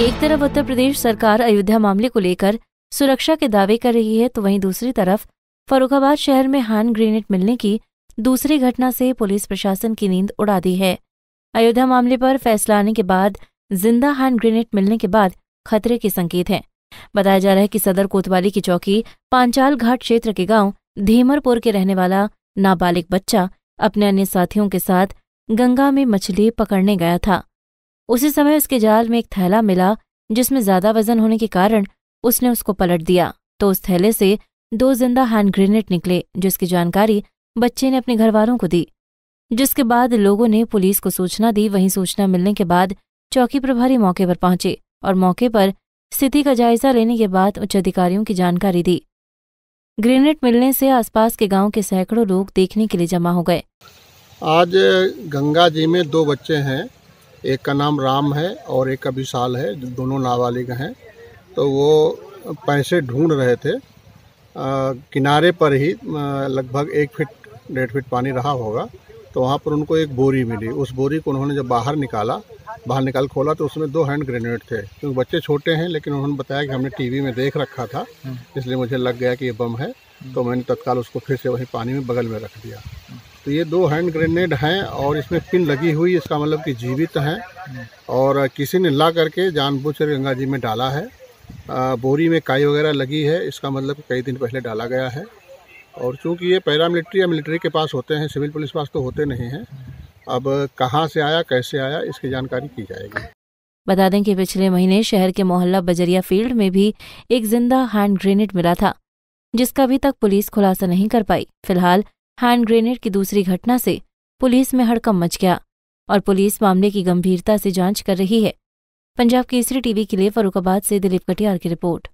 एक तरफ उत्तर प्रदेश सरकार अयोध्या मामले को लेकर सुरक्षा के दावे कर रही है तो वहीं दूसरी तरफ फरुखाबाद शहर में हैंड ग्रेनेड मिलने की दूसरी घटना से पुलिस प्रशासन की नींद उड़ा दी है अयोध्या मामले पर फैसला आने के बाद जिंदा हैंड ग्रेनेड मिलने के बाद खतरे के संकेत हैं बताया जा रहा है कि सदर कोतवाली की चौकी पांचाल घाट क्षेत्र के गांव धीमरपुर के रहने वाला नाबालिग बच्चा अपने अन्य साथियों के साथ गंगा में मछली पकड़ने गया था उसी समय उसके जाल में एक थैला मिला जिसमें ज्यादा वजन होने के कारण उसने उसको पलट दिया तो उस थैले से दो जिंदा हैंड ग्रेनेड निकले जिसकी जानकारी बच्चे ने अपने घर वालों को दी जिसके बाद लोगों ने पुलिस को सूचना दी वहीं सूचना मिलने के बाद चौकी प्रभारी मौके पर पहुंचे और मौके पर स्थिति का जायजा लेने के बाद उच्च अधिकारियों की जानकारी दी ग्रेनेड मिलने से आसपास के गांव के सैकड़ों लोग देखने के लिए जमा हो गए आज गंगा जी में दो बच्चे हैं एक का नाम राम है और एक का विशाल है दोनों नाबालिग हैं तो वो पैसे ढूंढ रहे थे आ, किनारे पर ही लगभग एक फीट डेढ़ फीट पानी रहा होगा तो वहाँ पर उनको एक बोरी मिली उस बोरी को उन्होंने जब बाहर निकाला बाहर निकाल खोला तो उसमें दो हैंड ग्रेनेड थे क्योंकि बच्चे छोटे हैं लेकिन उन्होंने बताया कि हमने टीवी में देख रखा था हम्म। इसलिए मुझे लग गया कि ये बम है तो मैंने तत्काल उसको फिर से वहीं पानी में बगल में रख दिया तो ये दो हैंड ग्रेनेड हैं और इसमें पिन लगी हुई इसका मतलब कि जीवित हैं और किसी ने ला करके जानबूझ कर गंगा जी में डाला है बोरी में काई वगैरह लगी है इसका मतलब कई दिन पहले डाला गया है और चूंकि ये पैरामिलिट्री या मिलिट्री के पास होते हैं सिविल पुलिस पास तो होते नहीं हैं अब कहाँ से आया कैसे आया इसकी जानकारी की जाएगी बता दें कि पिछले महीने शहर के मोहल्ला बजरिया फील्ड में भी एक जिंदा हैंड ग्रेनेड मिला था जिसका अभी तक पुलिस खुलासा नहीं कर पाई फिलहाल हैंड ग्रेनेड की दूसरी घटना से पुलिस में हड़कम मच गया और पुलिस मामले की गंभीरता से जांच कर रही है पंजाब केसरी टीवी के लिए फरुखाबाद से दिलीप कटियार की रिपोर्ट